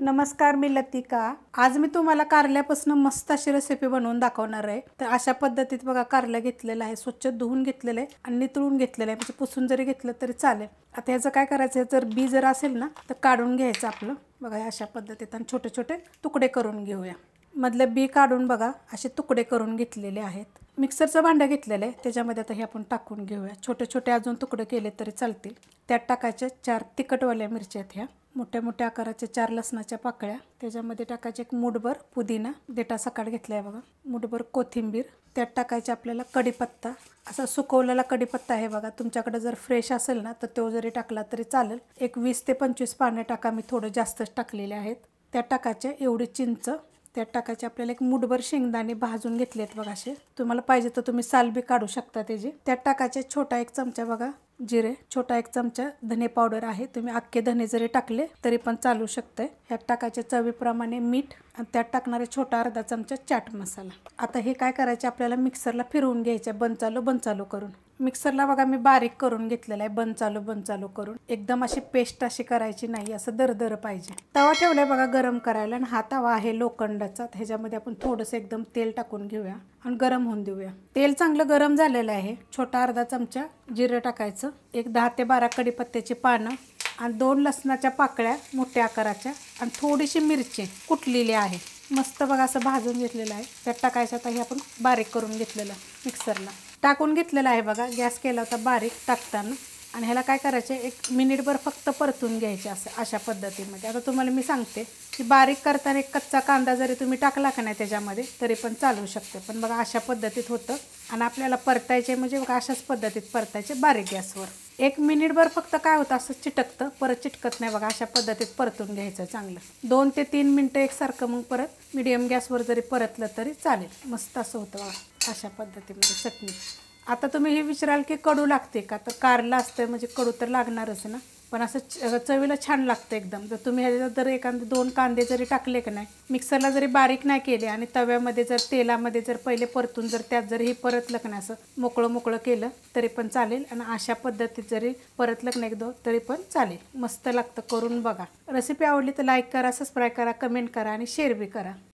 नमस्कार मी लतिका आज मी तुम्हाला कारल्यापासून मस्त अशी रेसिपी बनवून दाखवणार आहे तर अशा पद्धतीत बघा कारल्या घेतलेलं आहे स्वच्छ धुवून घेतलेलं आहे आणि नितळून घेतलेलं आहे म्हणजे पुसून जरी घेतलं तरी चालेल आता ह्याचं काय करायचं जर बी जर असेल ना तर काढून घ्यायचं आपलं बघा अशा पद्धतीत आणि छोटे छोटे तुकडे करून घेऊया मधले बी काढून बघा असे तुकडे करून घेतलेले आहेत मिक्सरचं भांडं घेतलेलं आहे त्याच्यामध्ये आता हे आपण टाकून घेऊया छोटे छोटे अजून तुकडे केले तरी चालतील त्यात टाकायच्या चार तिखटवाल्या मिरच्या आहेत ह्या मोठ्या मोठ्या आकाराच्या चार लसणाच्या पाकळ्या त्याच्यामध्ये टाकायचे एक मुठभर पुदिना देटा सकाळ घेतला आहे बघा मुठभर कोथिंबीर त्यात टाकायचे आपल्याला कडीपत्ता असा सुकवलेला कडीपत्ता आहे बघा तुमच्याकडे जर फ्रेश असेल ना तर तो जरी टाकला तरी चालेल एक वीस ते पंचवीस पाने टाका मी थोडं जास्तच टाकलेले आहेत त्यात टाकायचे एवढी चिंच त्यात टाकायचे आपल्याला एक मुठभर शेंगदाणे भाजून घेतलेत बघा असे तुम्हाला पाहिजे तर तुम्ही साल बी काढू शकता त्याची त्यात टाकायचे छोटा एक चमचा बघा जिरे छोटा एक चमचा धने पावडर आहे तुम्ही अख्खे धने जरी टाकले तरी पण चालू शकते ह्यात टाकायचे चवीप्रमाणे मीठ आणि त्यात टाकणारे छोटा अर्धा चमचा चाट मसाला आता हे काय करायचे आपल्याला मिक्सरला फिरवून घ्यायचे बंद चालू बंद चालू करून मिक्सरला बघा मी बारीक करून घेतलेला आहे बंद चालू बंद चालू करून एकदम अशी पेस्ट अशी करायची नाही असं दर पाहिजे तवा ठेवलाय बघा गरम करायला आणि हा तवा आहे लोखंडाचा ह्याच्यामध्ये आपण थोडंसं एकदम तेल टाकून घेऊया आणि गरम होऊन देऊया तेल चांगलं गरम झालेलं आहे छोटा अर्धा चमचा जिरं टाकायचं एक दहा ते बारा कडीपत्त्याची पानं आणि दोन लसणाच्या पाकळ्या मोठ्या आकाराच्या आणि थोडीशी मिरची कुटलेली आहे मस्त बघा असं भाजून घेतलेलं आहे त्यात टाकायचं आता हे आपण बारीक करून घेतलेलं मिक्सरला टाकून घेतलेला आहे बघा गॅस केला होता बारीक टाकताना आणि ह्याला काय करायचे एक मिनिटभर फक्त परतून घ्यायचे असं अशा पद्धतीमध्ये आता तुम्हाला मी सांगते की बारीक करताना एक कच्चा कांदा जरी तुम्ही टाकला का नाही त्याच्यामध्ये तरी पण चालू शकते पण बघा अशा पद्धतीत होतं आणि आपल्याला परतायचे म्हणजे बघा अशाच पद्धतीत परतायचे बारीक गॅसवर एक मिनिटभर फक्त काय होतं असं चिटकतं परत चिटकत नाही बघा अशा पद्धतीत परतून घ्यायचं चांगलं दोन ते तीन मिनटं एकसारखं मग परत मिडियम गॅसवर जरी परतलं तरी चालेल मस्त असं होतं बघा अशा पद्धतीमध्ये चटणी आता तुम्ही हे विचाराल की कडू लागते का तर कारला असतं म्हणजे कडू तर लागणारच ना पण असं चवीला छान लागतं एकदम जर तुम्ही ह्याच्यात जर एखादे दोन कांदे जरी टाकले की नाही मिक्सरला जरी बारीक नाही केले आणि तव्यामध्ये जर तेलामध्ये जर पहिले परतून जर त्यात जर हे परत लग्न असं मोकळं मोकळं केलं तरी पण चालेल आणि अशा पद्धतीत जरी परत लग्न एक एकदो तरी पण चालेल मस्त लागतं करून बघा रेसिपी आवडली तर लाईक करा सबस्क्राईब करा कमेंट करा आणि शेअर बी करा